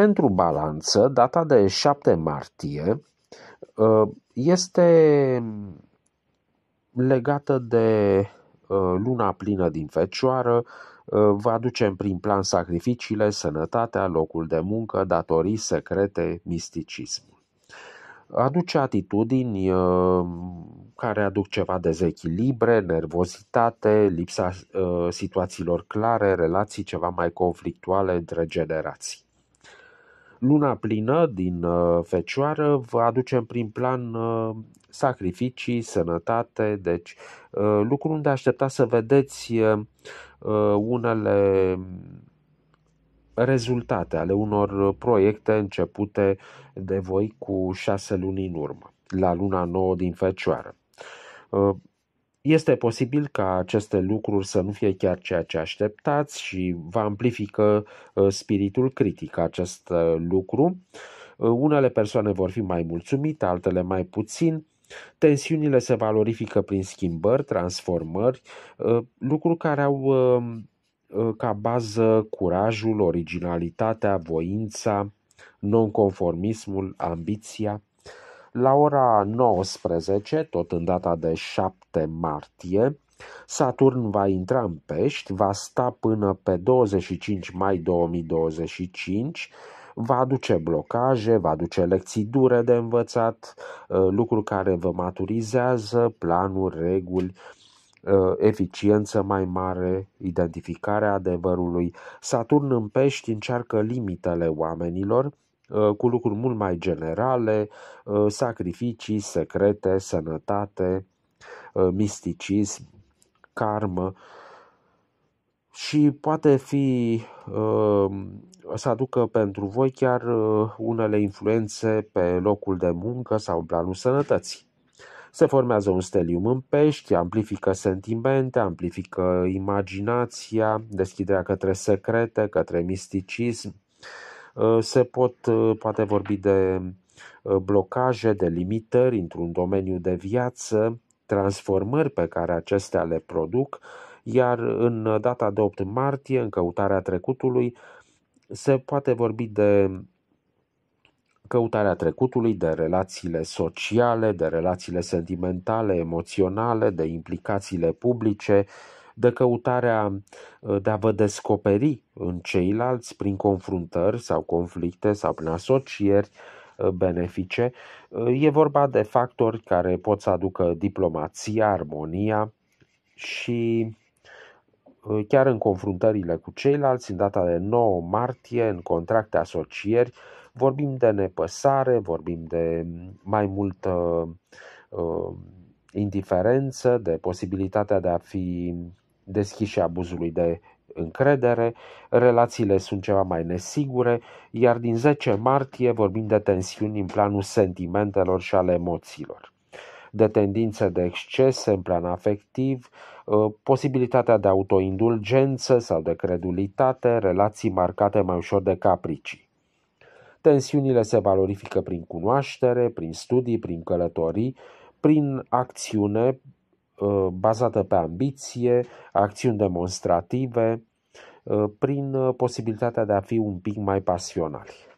Pentru balanță, data de 7 martie ă, este legată de ă, luna plină din fecioară, ă, vă aducem prin plan sacrificiile, sănătatea, locul de muncă, datorii, secrete, misticism. Aduce atitudini care aduc ceva dezechilibre, nervozitate, lipsa situațiilor clare, relații ceva mai conflictuale între generații. Luna plină din uh, Fecioară vă aduce în prim plan uh, sacrificii, sănătate, deci uh, lucru unde așteptați să vedeți unele rezultate ale unor proiecte începute de voi cu șase luni în urmă, la luna nouă din Fecioară. Este posibil ca aceste lucruri să nu fie chiar ceea ce așteptați și vă amplifică uh, spiritul critic acest uh, lucru. Uh, unele persoane vor fi mai mulțumite, altele mai puțin. Tensiunile se valorifică prin schimbări, transformări, lucruri care au um, ca bază curajul, originalitatea, voința, nonconformismul, ambiția. La ora 19, tot în data de 7 martie, Saturn va intra în pești, va sta până pe 25 mai 2025, va aduce blocaje, va aduce lecții dure de învățat, ă, lucruri care vă maturizează, planuri, reguli, ă, eficiență mai mare, identificarea adevărului. Saturn în pești încearcă limitele oamenilor, Uh, cu lucruri mult mai generale, uh, sacrificii, secrete, sănătate, uh, misticism, karmă și poate fi să aducă pentru voi chiar unele influențe pe locul de muncă sau planul sănătății. Se formează un stelium în pești, amplifică sentimente, amplifică imaginația, deschiderea către secrete, către misticism, Uh, se pot uh, poate vorbi de uh, blocaje, de limitări într-un domeniu de viață, transformări pe care acestea le produc, iar în data de 8 martie, în căutarea trecutului, se poate vorbi de căutarea trecutului, de relațiile sociale, de relațiile sentimentale, emoționale, de implicațiile publice, uh, de căutarea ă, de a vă descoperi în ceilalți prin confruntări sau conflicte sau prin asocieri ă, benefice. Ă, e vorba de factori care pot să aducă diplomația, armonia și chiar în confruntările cu ceilalți, în data de 9 martie, în contracte asocieri, vorbim de nepăsare, vorbim de mai multă indiferență, de posibilitatea de a fi deschiși abuzului de încredere, relațiile sunt ceva mai nesigure, iar din 10 martie vorbim de tensiuni în planul sentimentelor și ale emoțiilor de tendințe de excese în plan afectiv, ă, posibilitatea de autoindulgență sau de credulitate, relații marcate mai ușor de capricii. Tensiunile se valorifică prin cunoaștere, prin studii, prin călătorii, prin acțiune, Uh, bazată pe ambiție, acțiuni demonstrative, uh, prin uh, posibilitatea de a fi un pic mai pasionali.